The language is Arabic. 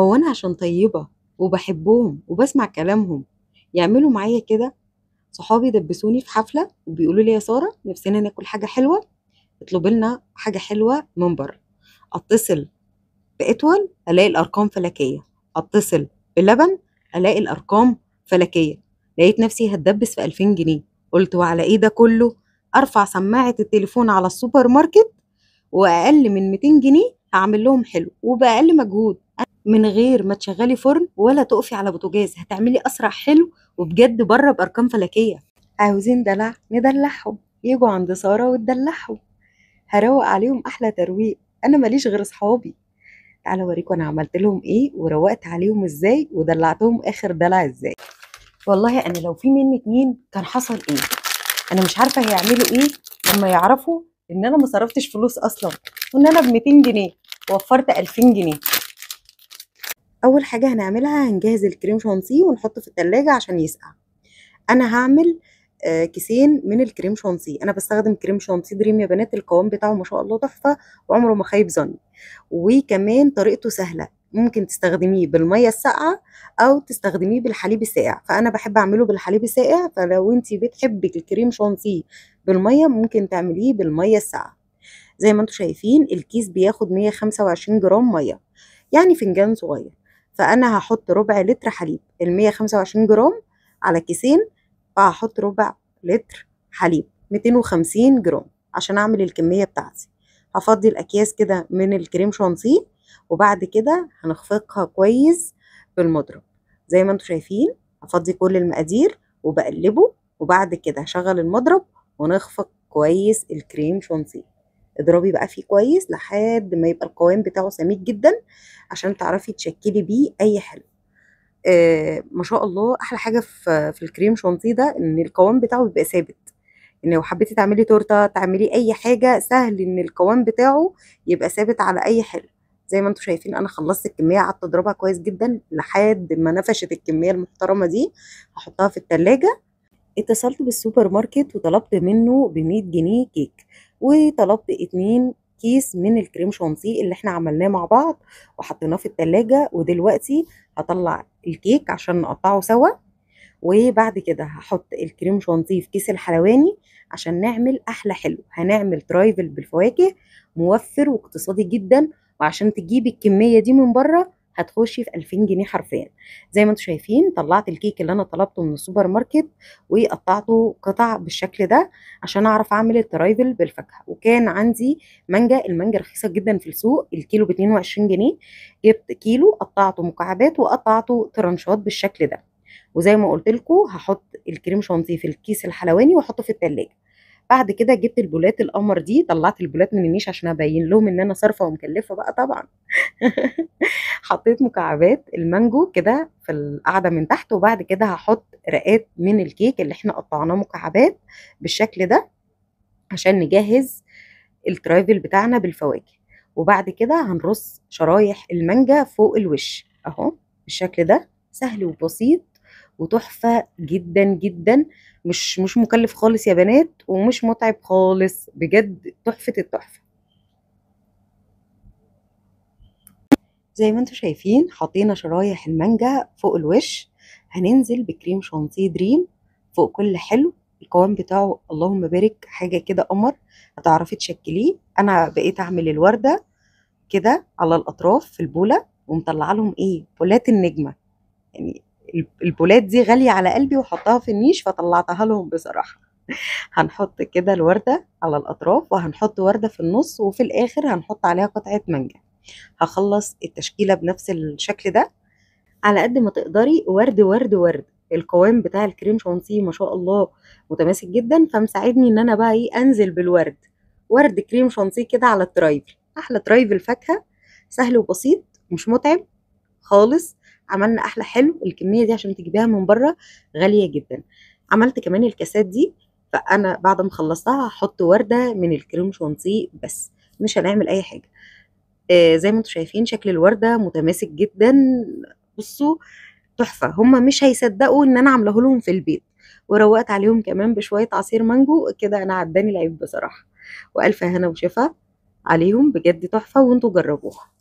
هو أنا عشان طيبة وبحبهم وبسمع كلامهم يعملوا معايا كده صحابي دبسوني في حفلة وبيقولوا لي يا سارة نفسنا ناكل حاجة حلوة اطلبي لنا حاجة حلوة من بره اتصل بإتول ألاقي الأرقام فلكية اتصل بلبن ألاقي الأرقام فلكية لقيت نفسي هتدبس في 2000 جنيه قلت وعلى إيه ده كله أرفع سماعة التليفون على السوبر ماركت وأقل من 200 جنيه هعمل لهم حلو وبأقل مجهود من غير ما تشغلي فرن ولا تقفي على بوتجاز هتعملي اسرع حلو وبجد بره بارقام فلكيه عاوزين دلع ندلعهم يجوا عند ساره وتدلعهم هروق عليهم احلى ترويق انا ماليش غير اصحابي تعالى اوريكم انا عملت لهم ايه وروقت عليهم ازاي ودلعتهم اخر دلع ازاي والله انا لو في مني اتنين كان حصل ايه انا مش عارفه هيعملوا ايه لما يعرفوا ان انا ما صرفتش فلوس اصلا وان انا ب 200 جنيه وفرت 2000 جنيه اول حاجه هنعملها هنجهز الكريم شانسيه ونحطه في التلاجة عشان يسقع انا هعمل آه، كيسين من الكريم شانسيه انا بستخدم كريم شانسيه دريم يا بنات القوام بتاعه ما شاء الله تحفه وعمره ما خيب ظني وكمان طريقته سهله ممكن تستخدميه بالميه الساقعه او تستخدميه بالحليب الساقع فانا بحب اعمله بالحليب الساقع فلو انت بتحبي الكريم شانسيه بالميه ممكن تعمليه بالميه الساقعه زي ما انتم شايفين الكيس بياخد 125 جرام ميه يعني فنجان صغير فانا هحط ربع لتر حليب ال 125 جرام على كيسين فهحط ربع لتر حليب 250 جرام عشان اعمل الكميه بتاعتي هفضي الاكياس كده من الكريم شانسيه وبعد كده هنخفقها كويس بالمضرب زي ما انتم شايفين هفضي كل المقادير وبقلبه وبعد كده هشغل المضرب ونخفق كويس الكريم شانسيه اضربي بقى فيه كويس لحد ما يبقى القوام بتاعه سميك جدا عشان تعرفي تشكلي بيه اي حلو آه ما شاء الله احلى حاجه في في الكريم شانتيه ده ان القوام بتاعه بيبقى ثابت ان يعني لو حبيتي تعملي تورته تعملي اي حاجه سهل ان القوام بتاعه يبقى ثابت على اي حلو زي ما انتم شايفين انا خلصت الكميه قعدت اضربها كويس جدا لحد ما نفشت الكميه المحترمه دي هحطها في التلاجة اتصلت بالسوبر ماركت وطلبت منه ب 100 جنيه كيك وطلبت اتنين كيس من الكريم شانتيه اللي احنا عملناه مع بعض وحطيناه في التلاجة ودلوقتي هطلع الكيك عشان نقطعه سوا وبعد كده هحط الكريم شانتيه في كيس الحلواني عشان نعمل احلى حلو هنعمل ترايفل بالفواكه موفر واقتصادي جدا وعشان تجيبي الكمية دي من بره هتخشي في 2000 جنيه حرفيا زي ما انتم شايفين طلعت الكيك اللي انا طلبته من السوبر ماركت وقطعته قطع بالشكل ده عشان اعرف اعمل الترايفل بالفاكهه وكان عندي مانجا المانجا رخيصه جدا في السوق الكيلو ب 22 جنيه جبت كيلو قطعته مكعبات وقطعته ترانشات بالشكل ده وزي ما قلت لكم هحط الكريم شانتيه في الكيس الحلواني واحطه في التلاجة بعد كده جبت البولات القمر دي طلعت البولات من النيش عشان ابين لهم ان انا صارفه ومكلفه بقى طبعا حطيت مكعبات المانجو كده في القاعده من تحت وبعد كده هحط رقات من الكيك اللي احنا قطعناه مكعبات بالشكل ده عشان نجهز الترايفل بتاعنا بالفواكه وبعد كده هنرص شرايح المانجا فوق الوش اهو بالشكل ده سهل وبسيط وتحفه جدا جدا مش مش مكلف خالص يا بنات ومش متعب خالص بجد تحفه التحفه زي ما انتم شايفين حطينا شرايح المانجا فوق الوش هننزل بكريم شانتيه دريم فوق كل حلو القوام بتاعه اللهم بارك حاجه كده قمر هتعرفي تشكليه انا بقيت اعمل الورده كده على الاطراف في البوله ومطلع لهم ايه بولات النجمه يعني البولات دي غالية على قلبي وحطها في النيش فطلعتها لهم بصراحة هنحط كده الوردة على الأطراف وهنحط وردة في النص وفي الآخر هنحط عليها قطعة مانجا هخلص التشكيلة بنفس الشكل ده على قد ما تقدري ورد ورد ورد القوام بتاع الكريم شانسي ما شاء الله متماسك جدا فمساعدني ان انا بقى ايه انزل بالورد ورد كريم شانسي كده على الترايفل احلى ترايفل فاكهه سهل وبسيط مش متعب خالص عملنا احلى حلو الكميه دي عشان تجيبيها من بره غاليه جدا عملت كمان الكاسات دي فانا بعد ما خلصتها هحط ورده من الكريم شانتيه بس مش هنعمل اي حاجه آه زي ما انتم شايفين شكل الورده متماسك جدا بصوا تحفه هم مش هيصدقوا ان انا عامله لهم في البيت وروقت عليهم كمان بشويه عصير مانجو كده انا عداني العيب بصراحه والف هنا وشفا عليهم بجد تحفه وانتم جربوها